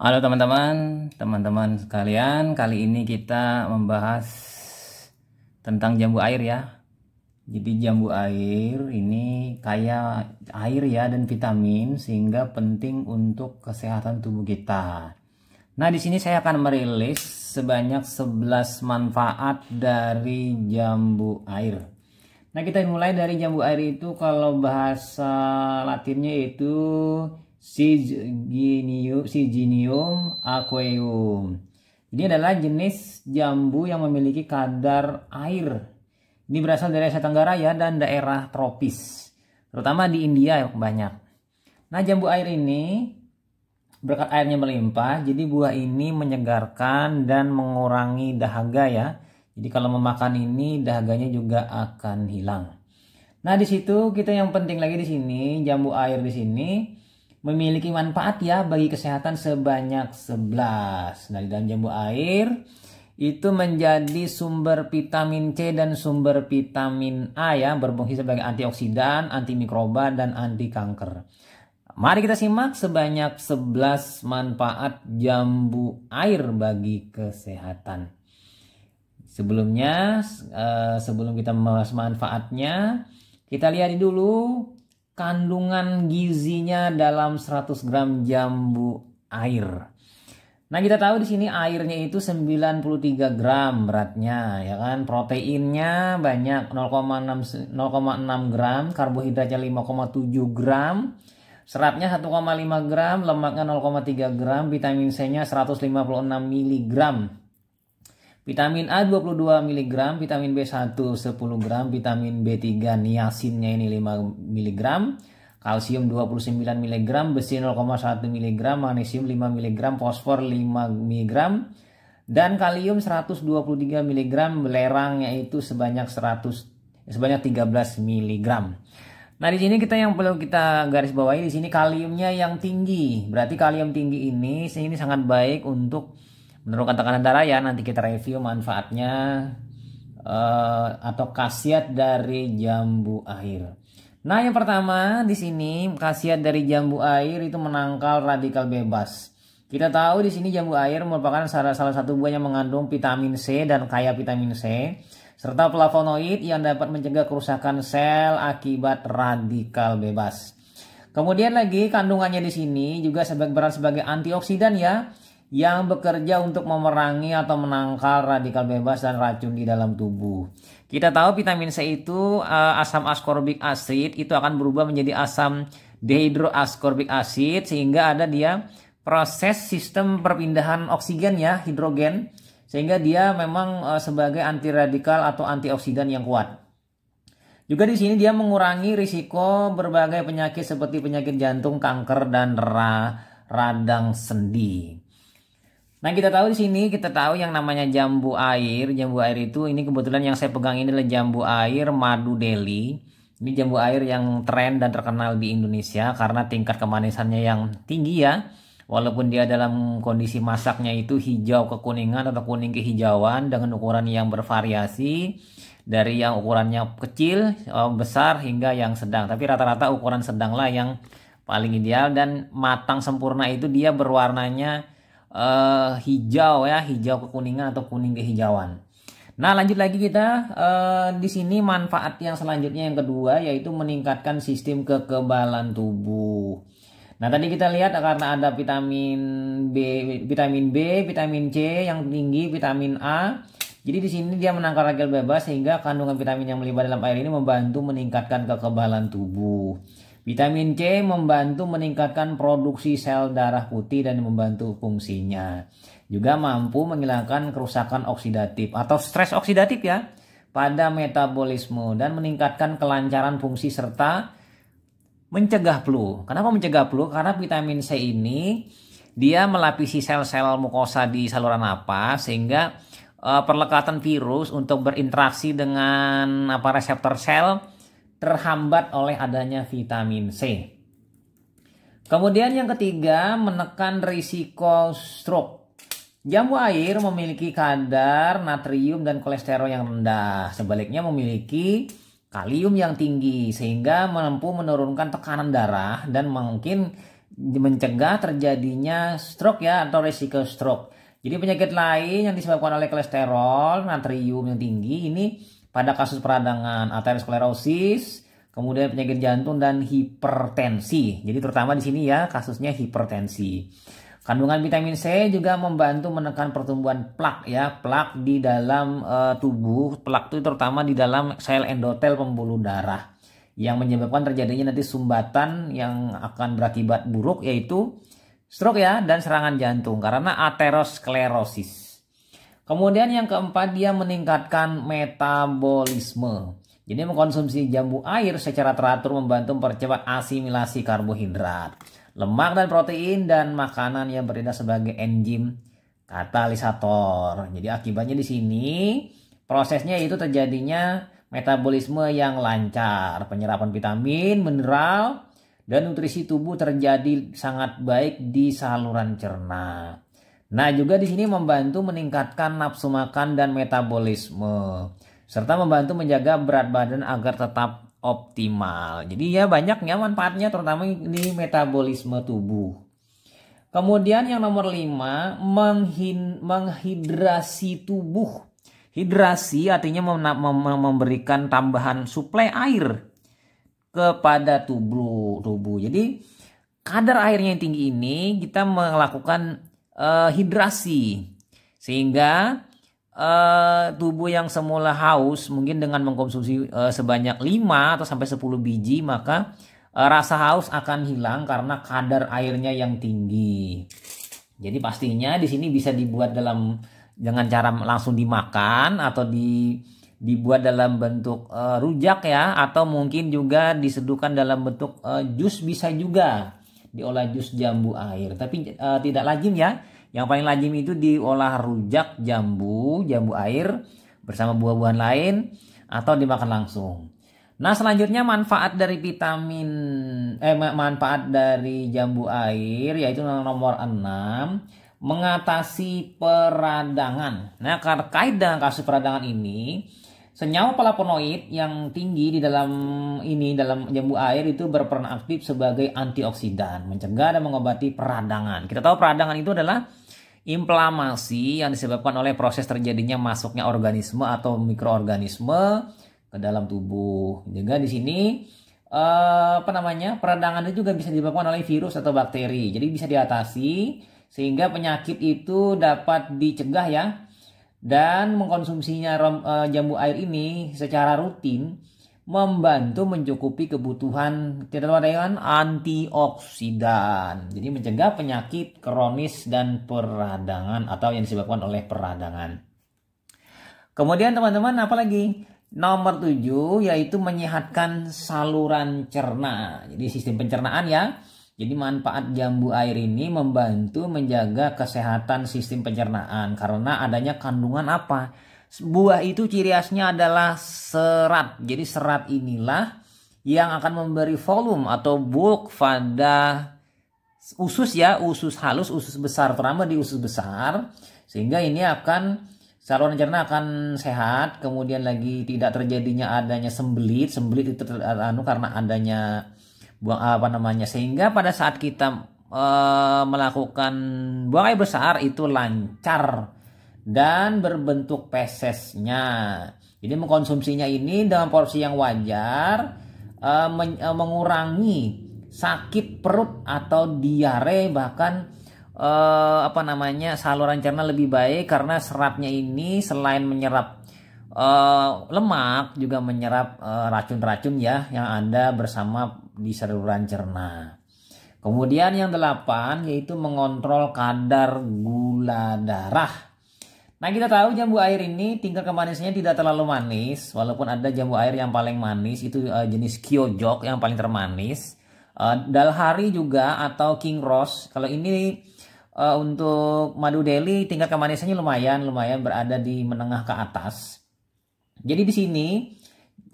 Halo teman-teman, teman-teman sekalian, kali ini kita membahas tentang jambu air ya. Jadi jambu air ini kaya air ya dan vitamin sehingga penting untuk kesehatan tubuh kita. Nah, di sini saya akan merilis sebanyak 11 manfaat dari jambu air. Nah, kita mulai dari jambu air itu kalau bahasa latinnya itu Siginium, Siginium aquaeum. Ini adalah jenis jambu yang memiliki kadar air. Ini berasal dari Asia Tenggara ya dan daerah tropis. Terutama di India banyak. Nah jambu air ini berkat airnya melimpah, jadi buah ini menyegarkan dan mengurangi dahaga ya. Jadi kalau memakan ini dahaganya juga akan hilang. Nah di situ kita yang penting lagi di sini jambu air di sini memiliki manfaat ya bagi kesehatan sebanyak 11. Nah, di dalam jambu air itu menjadi sumber vitamin C dan sumber vitamin A ya berfungsi sebagai antioksidan, antimikroba dan anti kanker. Mari kita simak sebanyak 11 manfaat jambu air bagi kesehatan. Sebelumnya eh, sebelum kita membahas manfaatnya, kita lihat dulu kandungan gizinya dalam 100 gram jambu air. Nah, kita tahu di sini airnya itu 93 gram beratnya, ya kan? Proteinnya banyak 0,6 0,6 gram, karbohidratnya 5,7 gram, seratnya 1,5 gram, lemaknya 0,3 gram, vitamin C-nya 156 miligram. Vitamin A 22 mg, vitamin B1 10 gram, vitamin B3 niasinnya ini 5 mg, kalsium 29 mg, besi 0,1 mg, magnesium 5 mg, fosfor 5 mg, dan kalium 123 mg, belerangnya itu sebanyak 100 sebanyak 13 mg. Nah, di sini kita yang perlu kita garis bawahi di sini kaliumnya yang tinggi. Berarti kalium tinggi ini ini sangat baik untuk Menurut katakan ya nanti kita review manfaatnya uh, atau khasiat dari jambu air. Nah, yang pertama di sini khasiat dari jambu air itu menangkal radikal bebas. Kita tahu di sini jambu air merupakan salah, salah satu buah yang mengandung vitamin C dan kaya vitamin C serta flavonoid yang dapat mencegah kerusakan sel akibat radikal bebas. Kemudian lagi kandungannya di sini juga sebagai berat sebagai antioksidan ya yang bekerja untuk memerangi atau menangkal radikal bebas dan racun di dalam tubuh. Kita tahu vitamin C itu eh, asam ascorbic acid itu akan berubah menjadi asam dehidroascorbic acid sehingga ada dia proses sistem perpindahan oksigen ya hidrogen sehingga dia memang eh, sebagai anti radikal atau antioksidan yang kuat. Juga di sini dia mengurangi risiko berbagai penyakit seperti penyakit jantung, kanker dan ra radang sendi. Nah kita tahu di sini kita tahu yang namanya jambu air. Jambu air itu ini kebetulan yang saya pegang ini adalah jambu air madu Delhi. Ini jambu air yang tren dan terkenal di Indonesia karena tingkat kemanisannya yang tinggi ya. Walaupun dia dalam kondisi masaknya itu hijau kekuningan atau kuning kehijauan dengan ukuran yang bervariasi dari yang ukurannya kecil, eh, besar hingga yang sedang. Tapi rata-rata ukuran sedang lah yang paling ideal dan matang sempurna itu dia berwarnanya uh, hijau ya, hijau kekuningan atau kuning kehijauan. Nah, lanjut lagi kita uh, di sini manfaat yang selanjutnya yang kedua yaitu meningkatkan sistem kekebalan tubuh. Nah, tadi kita lihat karena ada vitamin B, vitamin B, vitamin C yang tinggi, vitamin A. Jadi di sini dia menangkal radikal bebas sehingga kandungan vitamin yang melibat dalam air ini membantu meningkatkan kekebalan tubuh. Vitamin C membantu meningkatkan produksi sel darah putih dan membantu fungsinya. Juga mampu menghilangkan kerusakan oksidatif atau stres oksidatif ya pada metabolisme dan meningkatkan kelancaran fungsi serta mencegah flu. Kenapa mencegah flu? Karena vitamin C ini dia melapisi sel-sel mukosa di saluran nafas sehingga eh, perlekatan virus untuk berinteraksi dengan apa reseptor sel terhambat oleh adanya vitamin C. Kemudian yang ketiga, menekan risiko stroke. Jambu air memiliki kadar natrium dan kolesterol yang rendah. Sebaliknya memiliki kalium yang tinggi sehingga mampu menurunkan tekanan darah dan mungkin mencegah terjadinya stroke ya atau risiko stroke. Jadi penyakit lain yang disebabkan oleh kolesterol, natrium yang tinggi ini pada kasus peradangan aterosklerosis, kemudian penyakit jantung dan hipertensi. Jadi terutama di sini ya kasusnya hipertensi. Kandungan vitamin C juga membantu menekan pertumbuhan plak ya, plak di dalam e, tubuh, plak itu terutama di dalam sel endotel pembuluh darah yang menyebabkan terjadinya nanti sumbatan yang akan berakibat buruk yaitu stroke ya dan serangan jantung karena aterosklerosis. Kemudian yang keempat dia meningkatkan metabolisme. Jadi mengkonsumsi jambu air secara teratur membantu mempercepat asimilasi karbohidrat, lemak dan protein dan makanan yang beredar sebagai enzim katalisator. Jadi akibatnya di sini prosesnya itu terjadinya metabolisme yang lancar, penyerapan vitamin, mineral dan nutrisi tubuh terjadi sangat baik di saluran cerna. Nah, juga di sini membantu meningkatkan nafsu makan dan metabolisme serta membantu menjaga berat badan agar tetap optimal. Jadi ya banyaknya manfaatnya terutama di metabolisme tubuh. Kemudian yang nomor 5 menghidrasi tubuh. Hidrasi artinya memberikan tambahan suplai air kepada tubuh tubuh. Jadi kadar airnya yang tinggi ini kita melakukan uh, hidrasi sehingga uh, tubuh yang semula haus mungkin dengan mengkonsumsi uh, sebanyak 5 atau sampai 10 biji maka uh, rasa haus akan hilang karena kadar airnya yang tinggi. Jadi pastinya di sini bisa dibuat dalam dengan cara langsung dimakan atau di dibuat dalam bentuk uh, rujak ya atau mungkin juga diseduhkan dalam bentuk uh, jus bisa juga diolah jus jambu air. Tapi e, tidak lazim ya. Yang paling lazim itu diolah rujak jambu, jambu air bersama buah-buahan lain atau dimakan langsung. Nah, selanjutnya manfaat dari vitamin eh manfaat dari jambu air yaitu nomor 6 mengatasi peradangan. Nah, terkait dengan kasus peradangan ini, Senyawa palaponoid yang tinggi di dalam ini dalam jambu air itu berperan aktif sebagai antioksidan, mencegah dan mengobati peradangan. Kita tahu peradangan itu adalah inflamasi yang disebabkan oleh proses terjadinya masuknya organisme atau mikroorganisme ke dalam tubuh. Juga di sini eh, apa namanya? peradangan itu juga bisa disebabkan oleh virus atau bakteri. Jadi bisa diatasi sehingga penyakit itu dapat dicegah ya dan mengkonsumsinya rom, e, jambu air ini secara rutin membantu mencukupi kebutuhan tetravalent kan, antioksidan. Jadi mencegah penyakit kronis dan peradangan atau yang disebabkan oleh peradangan. Kemudian teman-teman apalagi? Nomor tujuh yaitu menyehatkan saluran cerna. Jadi sistem pencernaan ya jadi manfaat jambu air ini membantu menjaga kesehatan sistem pencernaan karena adanya kandungan apa? Buah itu ciri khasnya adalah serat. Jadi serat inilah yang akan memberi volume atau bulk pada usus ya, usus halus, usus besar, terutama di usus besar sehingga ini akan saluran cerna akan sehat kemudian lagi tidak terjadinya adanya sembelit sembelit itu anu karena adanya buang eh, apa namanya sehingga pada saat kita e, melakukan buang air besar itu lancar dan berbentuk pesesnya. Jadi mengkonsumsinya ini dalam porsi yang wajar e, men, e, mengurangi sakit perut atau diare bahkan e, apa namanya saluran cerna lebih baik karena seratnya ini selain menyerap lemak juga menyerap racun-racun ya yang ada bersama di saluran cerna. Kemudian yang delapan yaitu mengontrol kadar gula darah. Nah kita tahu jambu air ini tingkat kemanisnya tidak terlalu manis walaupun ada jambu air yang paling manis itu uh, jenis kiojok yang paling termanis uh, dalhari juga atau king rose kalau ini uh, untuk madu deli tingkat kemanisannya lumayan lumayan berada di menengah ke atas jadi di sini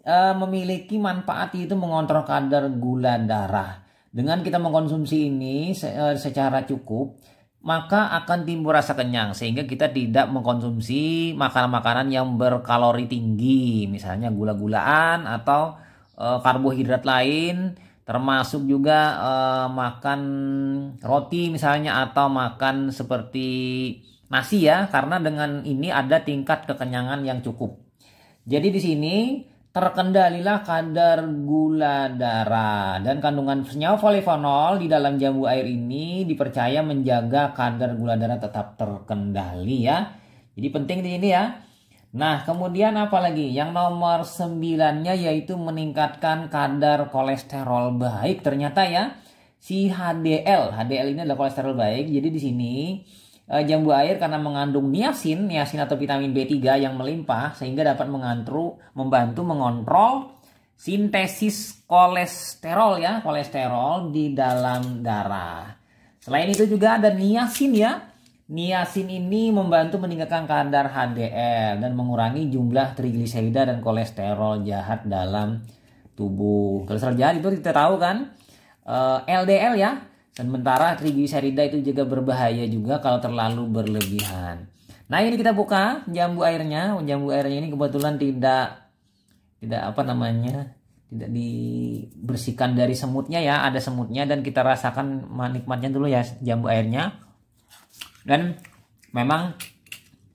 uh, memiliki manfaat itu mengontrol kadar gula darah. Dengan kita mengkonsumsi ini uh, secara cukup, maka akan timbul rasa kenyang sehingga kita tidak mengkonsumsi makanan-makanan yang berkalori tinggi, misalnya gula-gulaan atau e, karbohidrat lain, termasuk juga makan roti misalnya atau makan seperti nasi ya, karena dengan ini ada tingkat kekenyangan yang cukup. Jadi di sini terkendalilah kadar gula darah dan kandungan senyawa polifenol di dalam jambu air ini dipercaya menjaga kadar gula darah tetap terkendali ya. Jadi penting di ini ya. Nah, kemudian apa lagi? Yang nomor sembilannya yaitu meningkatkan kadar kolesterol baik. Ternyata ya, si HDL, HDL ini adalah kolesterol baik. Jadi di sini Eh, jambu air karena mengandung niacin, niacin atau vitamin B3 yang melimpah sehingga dapat mengantru, membantu mengontrol sintesis kolesterol ya, kolesterol di dalam darah. Selain itu juga ada niacin ya. Niacin ini membantu meningkatkan kadar HDL dan mengurangi jumlah trigliserida dan kolesterol jahat dalam tubuh. Kolesterol jahat itu kita tahu kan LDL eh, ya, Sementara trigliserida itu juga berbahaya juga kalau terlalu berlebihan. Nah ini kita buka jambu airnya. Jambu airnya ini kebetulan tidak tidak apa namanya tidak dibersihkan dari semutnya ya. Ada semutnya dan kita rasakan manikmatnya dulu ya jambu airnya. Dan memang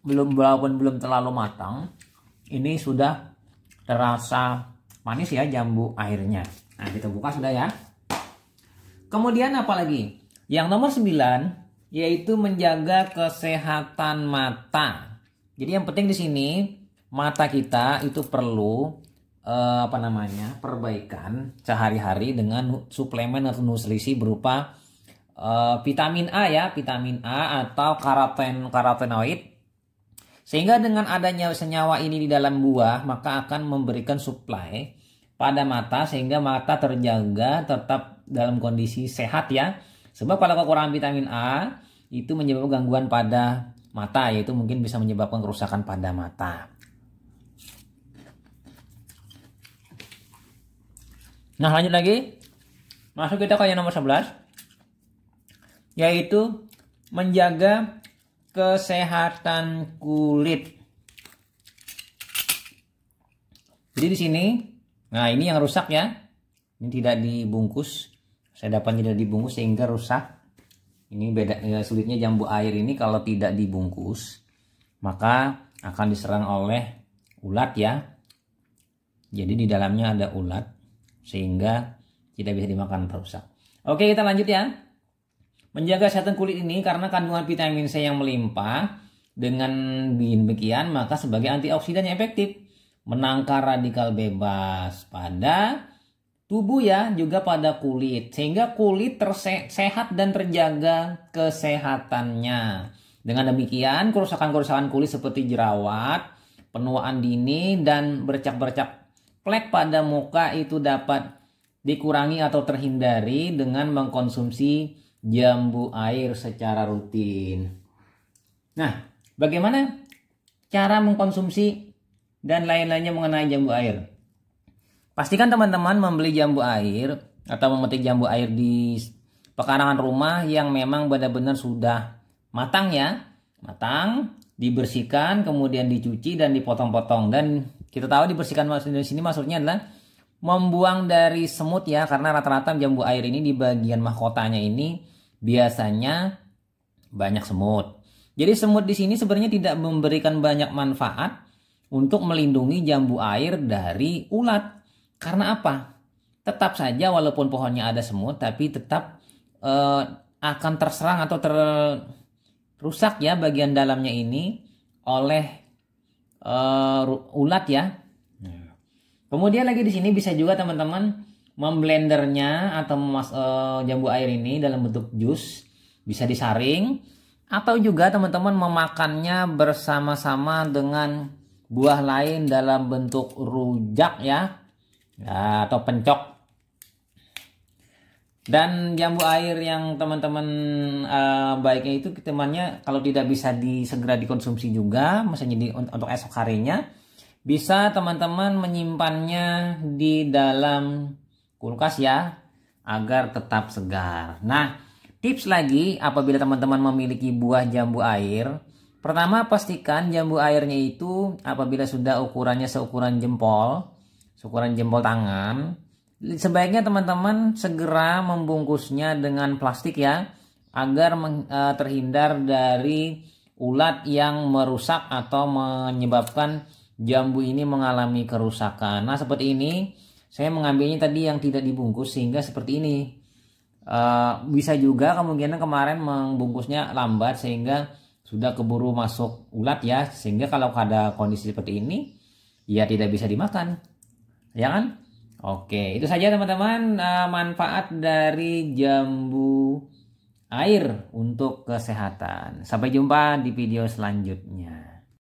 belum walaupun belum terlalu matang, ini sudah terasa manis ya jambu airnya. Nah kita buka sudah ya. Kemudian apa lagi? Yang nomor 9 yaitu menjaga kesehatan mata. Jadi yang penting di sini mata kita itu perlu eh, apa namanya? perbaikan sehari-hari dengan suplemen atau nutrisi berupa eh, vitamin A ya, vitamin A atau karoten karotenoid. Sehingga dengan adanya senyawa ini di dalam buah, maka akan memberikan suplai pada mata sehingga mata terjaga tetap dalam kondisi sehat ya. Sebab kalau kekurangan vitamin A itu menyebabkan gangguan pada mata yaitu mungkin bisa menyebabkan kerusakan pada mata. Nah, lanjut lagi. Masuk kita ke yang nomor 11 yaitu menjaga kesehatan kulit. Jadi di sini, nah ini yang rusak ya. Ini tidak dibungkus. Saya dapat tidak dibungkus sehingga rusak. Ini beda ya, sulitnya jambu air ini kalau tidak dibungkus maka akan diserang oleh ulat ya. Jadi di dalamnya ada ulat sehingga tidak bisa dimakan rusak Oke, kita lanjut ya. Menjaga kesehatan kulit ini karena kandungan vitamin C yang melimpah dengan demikian maka sebagai antioksidan yang efektif menangkal radikal bebas pada tubuh ya juga pada kulit sehingga kulit tersehat dan terjaga kesehatannya. Dengan demikian kerusakan-kerusakan kulit seperti jerawat, penuaan dini dan bercak-bercak plek pada muka itu dapat dikurangi atau terhindari dengan mengkonsumsi jambu air secara rutin. Nah, bagaimana cara mengkonsumsi dan lain-lainnya mengenai jambu air? Pastikan teman-teman membeli jambu air atau memetik jambu air di pekarangan rumah yang memang benar-benar sudah matang ya. Matang, dibersihkan, kemudian dicuci dan dipotong-potong. Dan kita tahu dibersihkan maksudnya di sini maksudnya adalah membuang dari semut ya karena rata-rata jambu air ini di bagian mahkotanya ini biasanya banyak semut. Jadi semut di sini sebenarnya tidak memberikan banyak manfaat untuk melindungi jambu air dari ulat. Karena apa? Tetap saja walaupun pohonnya ada semut tapi tetap eh, akan terserang atau terrusak ya bagian dalamnya ini oleh eh, ulat ya. ya. Kemudian lagi di sini bisa juga teman-teman memblendernya atau memas eh, jambu air ini dalam bentuk jus bisa disaring atau juga teman-teman memakannya bersama-sama dengan buah lain dalam bentuk rujak ya Ya, atau pencok dan jambu air yang teman-teman uh, baiknya itu temannya kalau tidak bisa disegera dikonsumsi juga misalnya di, untuk esok harinya bisa teman-teman menyimpannya di dalam kulkas ya agar tetap segar nah tips lagi apabila teman-teman memiliki buah jambu air pertama pastikan jambu airnya itu apabila sudah ukurannya seukuran jempol ukuran jempol tangan. Sebaiknya teman-teman segera membungkusnya dengan plastik ya agar e, terhindar dari ulat yang merusak atau menyebabkan jambu ini mengalami kerusakan. Nah seperti ini saya mengambilnya tadi yang tidak dibungkus sehingga seperti ini. E, bisa juga kemungkinan kemarin membungkusnya lambat sehingga sudah keburu masuk ulat ya sehingga kalau ada kondisi seperti ini ya tidak bisa dimakan ya kan? Oke, itu saja teman-teman eh, manfaat dari jambu air untuk kesehatan. Sampai jumpa di video selanjutnya.